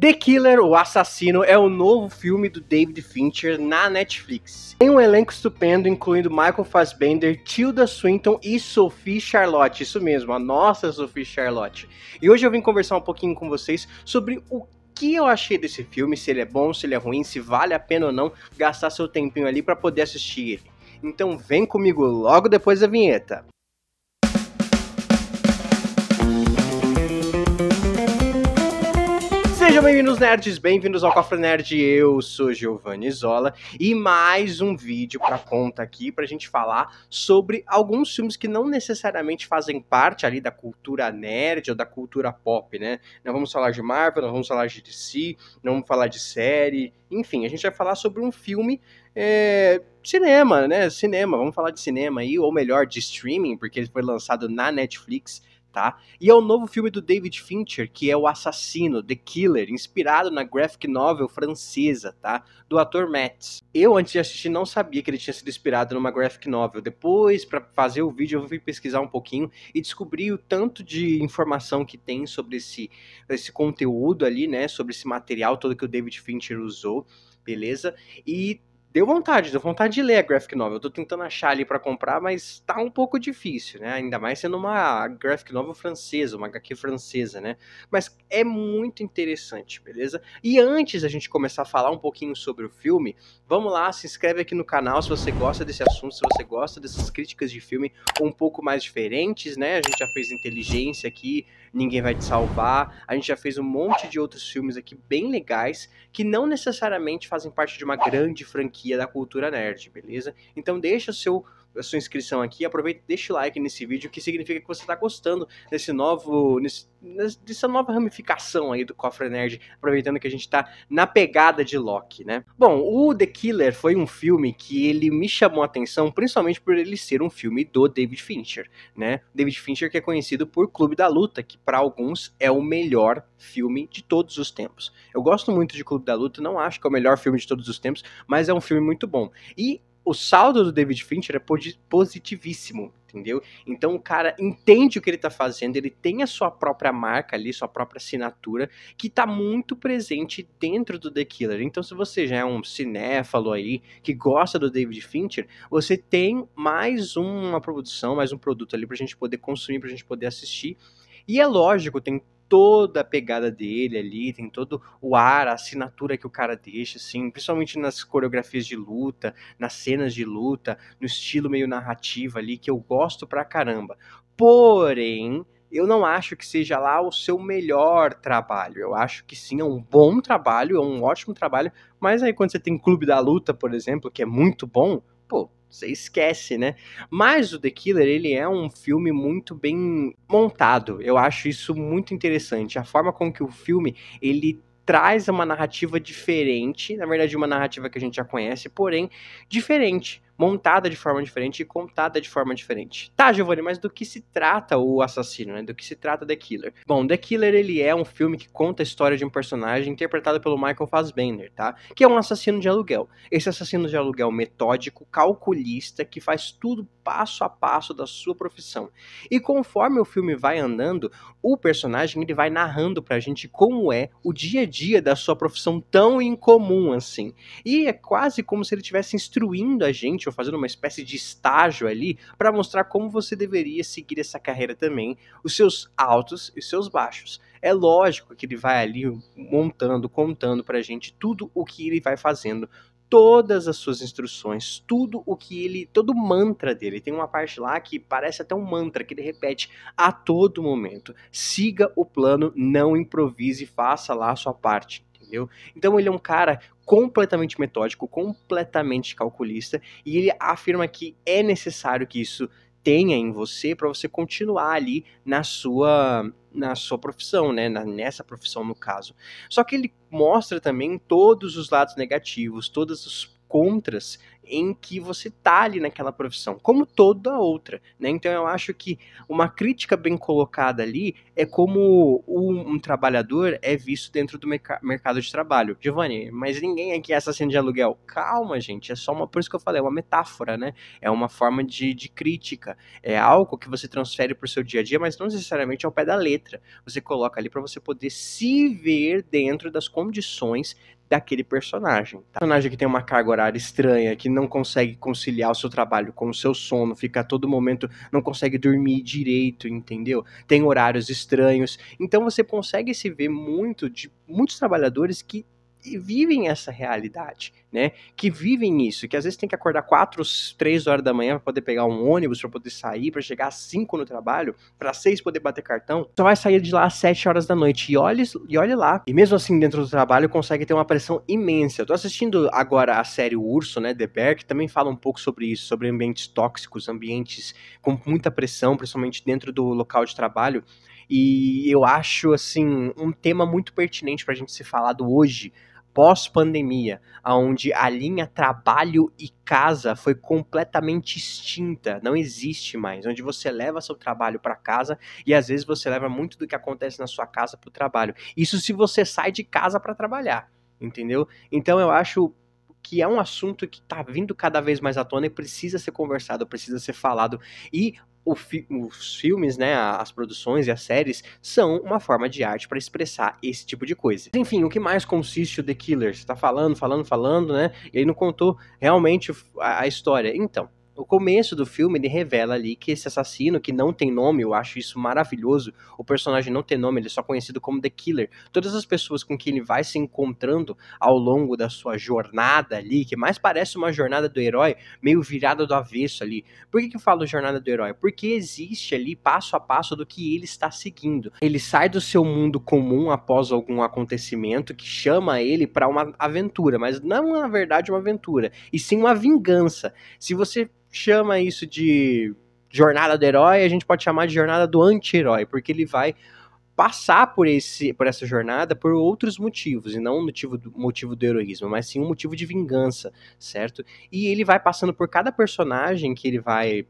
The Killer, o Assassino, é o novo filme do David Fincher na Netflix. Tem um elenco estupendo, incluindo Michael Fassbender, Tilda Swinton e Sophie Charlotte. Isso mesmo, a nossa Sophie Charlotte. E hoje eu vim conversar um pouquinho com vocês sobre o que eu achei desse filme, se ele é bom, se ele é ruim, se vale a pena ou não gastar seu tempinho ali para poder assistir ele. Então vem comigo logo depois da vinheta. Sejam bem-vindos, nerds, bem-vindos ao Cofre Nerd. Eu sou Giovanni Zola e mais um vídeo para conta aqui para a gente falar sobre alguns filmes que não necessariamente fazem parte ali da cultura nerd ou da cultura pop, né? Não vamos falar de Marvel, não vamos falar de DC, não vamos falar de série, enfim, a gente vai falar sobre um filme é, cinema, né? Cinema, vamos falar de cinema aí, ou melhor, de streaming, porque ele foi lançado na Netflix tá? E é o novo filme do David Fincher, que é O Assassino, The Killer, inspirado na graphic novel francesa, tá? Do ator Metz. Eu, antes de assistir, não sabia que ele tinha sido inspirado numa graphic novel. Depois, para fazer o vídeo, eu fui pesquisar um pouquinho e descobri o tanto de informação que tem sobre esse, esse conteúdo ali, né? Sobre esse material todo que o David Fincher usou beleza? E deu vontade, deu vontade de ler a graphic novel. Eu tô tentando achar ali para comprar, mas tá um pouco difícil, né? Ainda mais sendo uma graphic novel francesa, uma HQ francesa, né? Mas é muito interessante, beleza? E antes da gente começar a falar um pouquinho sobre o filme, vamos lá, se inscreve aqui no canal se você gosta desse assunto, se você gosta dessas críticas de filme um pouco mais diferentes, né? A gente já fez Inteligência aqui, Ninguém Vai Te Salvar, a gente já fez um monte de outros filmes aqui bem legais que não necessariamente fazem parte de uma grande franquia franquia da cultura nerd, beleza? Então deixa o seu a sua inscrição aqui. Aproveita e deixa o like nesse vídeo, que significa que você está gostando desse novo, nesse, dessa nova ramificação aí do Cofre Nerd, aproveitando que a gente está na pegada de Loki, né? Bom, o The Killer foi um filme que ele me chamou a atenção, principalmente por ele ser um filme do David Fincher, né? David Fincher que é conhecido por Clube da Luta, que para alguns é o melhor filme de todos os tempos. Eu gosto muito de Clube da Luta, não acho que é o melhor filme de todos os tempos, mas é um filme muito bom. E o saldo do David Fincher é positivíssimo, entendeu? Então o cara entende o que ele tá fazendo, ele tem a sua própria marca ali, sua própria assinatura, que tá muito presente dentro do The Killer. Então se você já é um cinéfalo aí, que gosta do David Fincher, você tem mais uma produção, mais um produto ali pra gente poder consumir, pra gente poder assistir. E é lógico, tem toda a pegada dele ali, tem todo o ar, a assinatura que o cara deixa, assim, principalmente nas coreografias de luta, nas cenas de luta, no estilo meio narrativo ali, que eu gosto pra caramba. Porém, eu não acho que seja lá o seu melhor trabalho. Eu acho que sim, é um bom trabalho, é um ótimo trabalho, mas aí quando você tem Clube da Luta, por exemplo, que é muito bom, pô, você esquece, né? Mas o The Killer, ele é um filme muito bem montado. Eu acho isso muito interessante. A forma com que o filme, ele traz uma narrativa diferente, na verdade uma narrativa que a gente já conhece, porém diferente montada de forma diferente e contada de forma diferente. Tá, Giovanni, mas do que se trata o assassino, né? Do que se trata The Killer? Bom, The Killer ele é um filme que conta a história de um personagem interpretado pelo Michael Fassbender, tá? Que é um assassino de aluguel. Esse assassino de aluguel metódico, calculista, que faz tudo passo a passo da sua profissão. E conforme o filme vai andando, o personagem ele vai narrando pra gente como é o dia a dia da sua profissão tão incomum assim. E é quase como se ele estivesse instruindo a gente fazendo uma espécie de estágio ali para mostrar como você deveria seguir essa carreira também, os seus altos e os seus baixos. É lógico que ele vai ali montando, contando para a gente tudo o que ele vai fazendo, todas as suas instruções, tudo o que ele, todo o mantra dele. Tem uma parte lá que parece até um mantra que ele repete a todo momento. Siga o plano, não improvise, faça lá a sua parte. Entendeu? Então ele é um cara completamente metódico, completamente calculista, e ele afirma que é necessário que isso tenha em você para você continuar ali na sua na sua profissão, né? Na, nessa profissão no caso. Só que ele mostra também todos os lados negativos, todos os contras em que você tá ali naquela profissão, como toda outra, né? Então eu acho que uma crítica bem colocada ali é como um, um trabalhador é visto dentro do merc mercado de trabalho. Giovanni, mas ninguém aqui é assassino de aluguel. Calma, gente, é só uma, por isso que eu falei, é uma metáfora, né? É uma forma de, de crítica, é algo que você transfere pro seu dia a dia, mas não necessariamente ao pé da letra. Você coloca ali para você poder se ver dentro das condições daquele personagem. Tá? Personagem que tem uma carga horária estranha, que não consegue conciliar o seu trabalho com o seu sono, fica a todo momento, não consegue dormir direito, entendeu? Tem horários estranhos. Então você consegue se ver muito de muitos trabalhadores que vivem essa realidade, né? Que vivem isso, que às vezes tem que acordar 4, 3 horas da manhã para poder pegar um ônibus, para poder sair, para chegar às 5 no trabalho, para 6 poder bater cartão, só vai sair de lá às 7 horas da noite. E olhe, e olhe lá. E mesmo assim, dentro do trabalho, consegue ter uma pressão imensa. Eu tô assistindo agora a série Urso, né? The Bear, que também fala um pouco sobre isso, sobre ambientes tóxicos, ambientes com muita pressão, principalmente dentro do local de trabalho. E eu acho, assim, um tema muito pertinente para a gente se falar do hoje, pós-pandemia, onde a linha trabalho e casa foi completamente extinta, não existe mais, onde você leva seu trabalho para casa e às vezes você leva muito do que acontece na sua casa para o trabalho. Isso se você sai de casa para trabalhar, entendeu? Então eu acho que é um assunto que está vindo cada vez mais à tona e precisa ser conversado, precisa ser falado. E Fi os filmes, né, as produções e as séries são uma forma de arte para expressar esse tipo de coisa. Enfim, o que mais consiste o The Killers? Tá falando, falando, falando, né? E aí não contou realmente a, a história. Então, no começo do filme, ele revela ali que esse assassino, que não tem nome, eu acho isso maravilhoso, o personagem não tem nome, ele é só conhecido como The Killer. Todas as pessoas com quem ele vai se encontrando ao longo da sua jornada ali, que mais parece uma jornada do herói, meio virada do avesso ali. Por que, que eu falo jornada do herói? Porque existe ali passo a passo do que ele está seguindo. Ele sai do seu mundo comum após algum acontecimento que chama ele para uma aventura, mas não é, na verdade uma aventura, e sim uma vingança. Se você chama isso de jornada do herói, a gente pode chamar de jornada do anti-herói, porque ele vai passar por, esse, por essa jornada por outros motivos, e não um motivo motivo do heroísmo, mas sim um motivo de vingança, certo? E ele vai passando por cada personagem que ele vai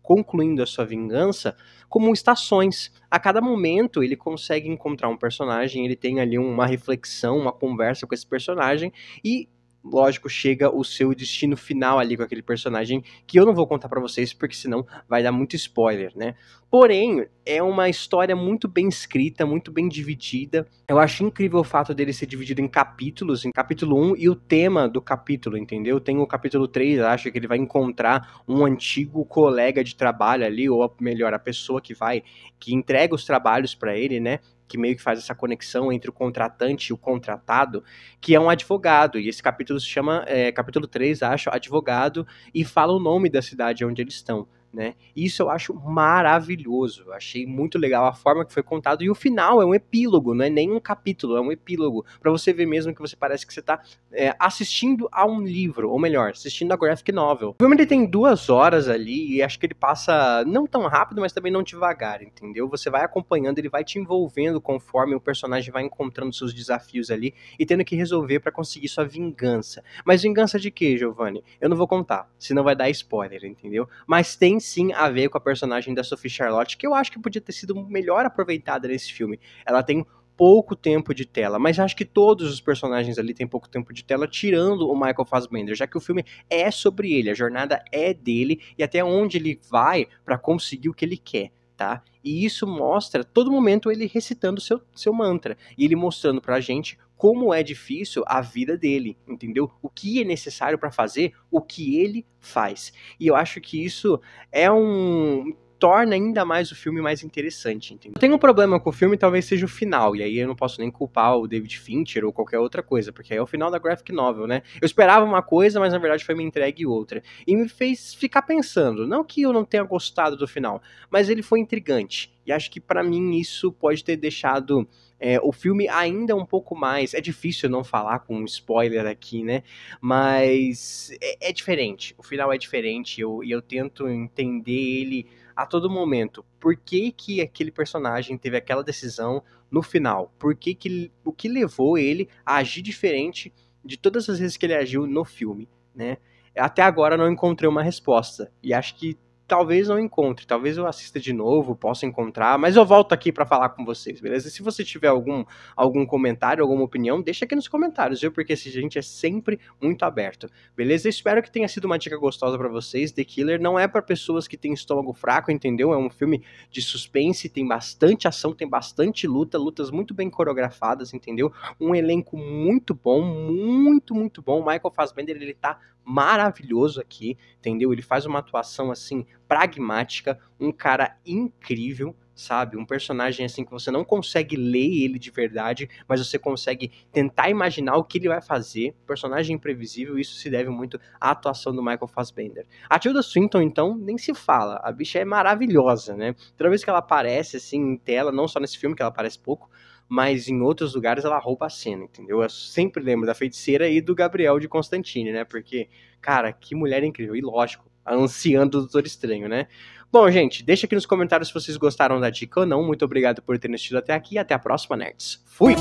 concluindo a sua vingança como estações. A cada momento ele consegue encontrar um personagem, ele tem ali uma reflexão, uma conversa com esse personagem, e lógico, chega o seu destino final ali com aquele personagem, que eu não vou contar para vocês, porque senão vai dar muito spoiler, né? Porém, é uma história muito bem escrita, muito bem dividida. Eu acho incrível o fato dele ser dividido em capítulos, em capítulo 1 e o tema do capítulo, entendeu? Tem o capítulo 3, acho que ele vai encontrar um antigo colega de trabalho ali, ou melhor, a pessoa que vai, que entrega os trabalhos para ele, né? que meio que faz essa conexão entre o contratante e o contratado, que é um advogado. E esse capítulo se chama, é, capítulo 3, acho, advogado, e fala o nome da cidade onde eles estão né? Isso eu acho maravilhoso, eu achei muito legal a forma que foi contado e o final é um epílogo, não é nem um capítulo, é um epílogo para você ver mesmo que você parece que você está é, assistindo a um livro, ou melhor, assistindo a graphic novel. O filme ele tem duas horas ali e acho que ele passa não tão rápido, mas também não devagar, entendeu? Você vai acompanhando, ele vai te envolvendo conforme o personagem vai encontrando seus desafios ali e tendo que resolver para conseguir sua vingança. Mas vingança de quê, Giovanni? Eu não vou contar, senão vai dar spoiler, entendeu? Mas tem sim a ver com a personagem da Sophie Charlotte, que eu acho que podia ter sido melhor aproveitada nesse filme. Ela tem pouco tempo de tela, mas acho que todos os personagens ali têm pouco tempo de tela, tirando o Michael Fassbender, já que o filme é sobre ele, a jornada é dele e até onde ele vai para conseguir o que ele quer, tá? E isso mostra todo momento ele recitando seu, seu mantra e ele mostrando pra gente como é difícil a vida dele, entendeu? O que é necessário para fazer o que ele faz. E eu acho que isso é um torna ainda mais o filme mais interessante, entendeu? Eu tenho um problema com o filme, talvez seja o final, e aí eu não posso nem culpar o David Fincher ou qualquer outra coisa, porque aí é o final da graphic novel, né? Eu esperava uma coisa, mas na verdade foi me entregue outra. E me fez ficar pensando, não que eu não tenha gostado do final, mas ele foi intrigante. E acho que para mim isso pode ter deixado é, o filme ainda um pouco mais. É difícil não falar com um spoiler aqui, né? Mas é, é diferente. O final é diferente. E eu, eu tento entender ele a todo momento por que, que aquele personagem teve aquela decisão no final, por que, que o que levou ele a agir diferente de todas as vezes que ele agiu no filme, né? Até agora não encontrei uma resposta e acho que talvez não encontre, talvez eu assista de novo, possa encontrar, mas eu volto aqui para falar com vocês, beleza? Se você tiver algum, algum comentário, alguma opinião, deixa aqui nos comentários, viu? Porque esse gente é sempre muito aberto, beleza? espero que tenha sido uma dica gostosa para vocês. The Killer não é para pessoas que têm estômago fraco, entendeu? É um filme de suspense, tem bastante ação, tem bastante luta, lutas muito bem coreografadas, entendeu? Um elenco muito bom, muito, muito bom. Michael Fassbender, ele tá maravilhoso aqui, entendeu? Ele faz uma atuação assim pragmática, um cara incrível, sabe? Um personagem assim que você não consegue ler ele de verdade, mas você consegue tentar imaginar o que ele vai fazer. Personagem imprevisível, isso se deve muito à atuação do Michael Fassbender. A Tilda Swinton, então, nem se fala. A bicha é maravilhosa, né? Toda vez que ela aparece assim em tela, não só nesse filme que ela aparece pouco, mas em outros lugares ela rouba a cena, entendeu? Eu sempre lembro da feiticeira e do Gabriel de Constantine, né? Porque, cara, que mulher incrível. E lógico, a anciã do Doutor Estranho, né? Bom, gente, deixa aqui nos comentários se vocês gostaram da dica ou não. Muito obrigado por terem assistido até aqui e até a próxima, nerds. Fui!